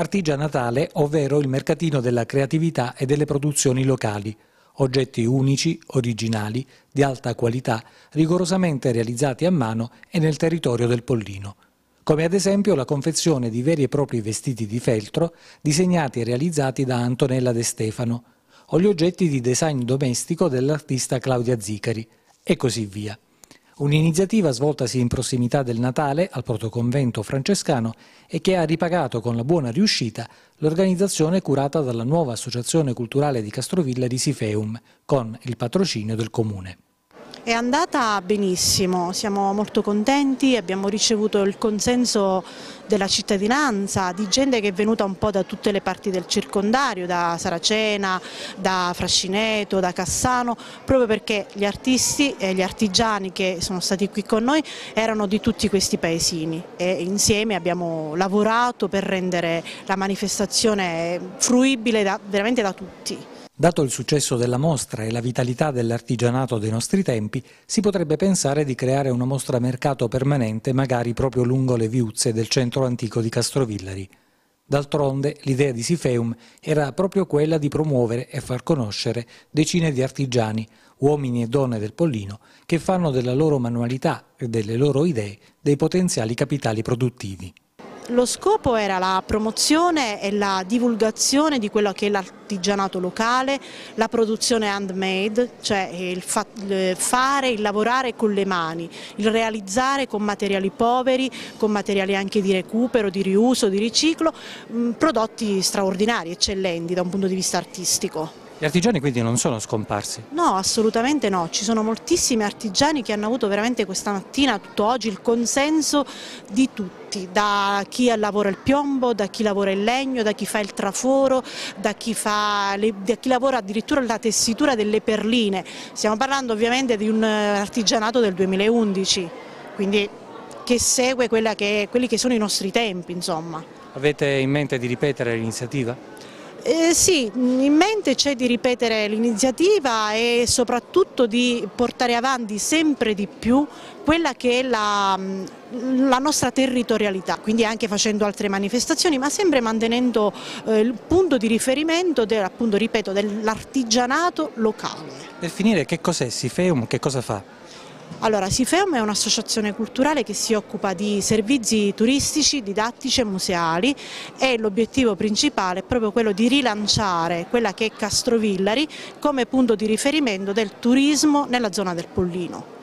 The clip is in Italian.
Artigia Natale, ovvero il mercatino della creatività e delle produzioni locali. Oggetti unici, originali, di alta qualità, rigorosamente realizzati a mano e nel territorio del Pollino come ad esempio la confezione di veri e propri vestiti di feltro disegnati e realizzati da Antonella De Stefano, o gli oggetti di design domestico dell'artista Claudia Zicari, e così via. Un'iniziativa svoltasi in prossimità del Natale al protoconvento francescano e che ha ripagato con la buona riuscita l'organizzazione curata dalla nuova Associazione Culturale di Castrovilla di Sifeum, con il patrocinio del Comune. È andata benissimo, siamo molto contenti, abbiamo ricevuto il consenso della cittadinanza, di gente che è venuta un po' da tutte le parti del circondario, da Saracena, da Frascineto, da Cassano, proprio perché gli artisti e gli artigiani che sono stati qui con noi erano di tutti questi paesini e insieme abbiamo lavorato per rendere la manifestazione fruibile da, veramente da tutti. Dato il successo della mostra e la vitalità dell'artigianato dei nostri tempi, si potrebbe pensare di creare una mostra mercato permanente magari proprio lungo le viuzze del centro antico di Castrovillari. D'altronde l'idea di Sifeum era proprio quella di promuovere e far conoscere decine di artigiani, uomini e donne del Pollino, che fanno della loro manualità e delle loro idee dei potenziali capitali produttivi. Lo scopo era la promozione e la divulgazione di quello che è l'artigianato locale, la produzione handmade, cioè il, fare, il lavorare con le mani, il realizzare con materiali poveri, con materiali anche di recupero, di riuso, di riciclo, prodotti straordinari, eccellenti da un punto di vista artistico. Gli artigiani quindi non sono scomparsi? No, assolutamente no, ci sono moltissimi artigiani che hanno avuto veramente questa mattina, tutto oggi, il consenso di tutti, da chi lavora il piombo, da chi lavora il legno, da chi fa il traforo, da chi, le, da chi lavora addirittura la tessitura delle perline. Stiamo parlando ovviamente di un eh, artigianato del 2011, quindi che segue che, quelli che sono i nostri tempi. Insomma. Avete in mente di ripetere l'iniziativa? Eh, sì, in mente c'è di ripetere l'iniziativa e soprattutto di portare avanti sempre di più quella che è la, mm, la nostra territorialità, quindi anche facendo altre manifestazioni, ma sempre mantenendo eh, il punto di riferimento dell'artigianato locale. Per finire, che cos'è Sifeum, che cosa fa? Allora, Sifem è un'associazione culturale che si occupa di servizi turistici, didattici e museali e l'obiettivo principale è proprio quello di rilanciare quella che è Castrovillari come punto di riferimento del turismo nella zona del Pollino.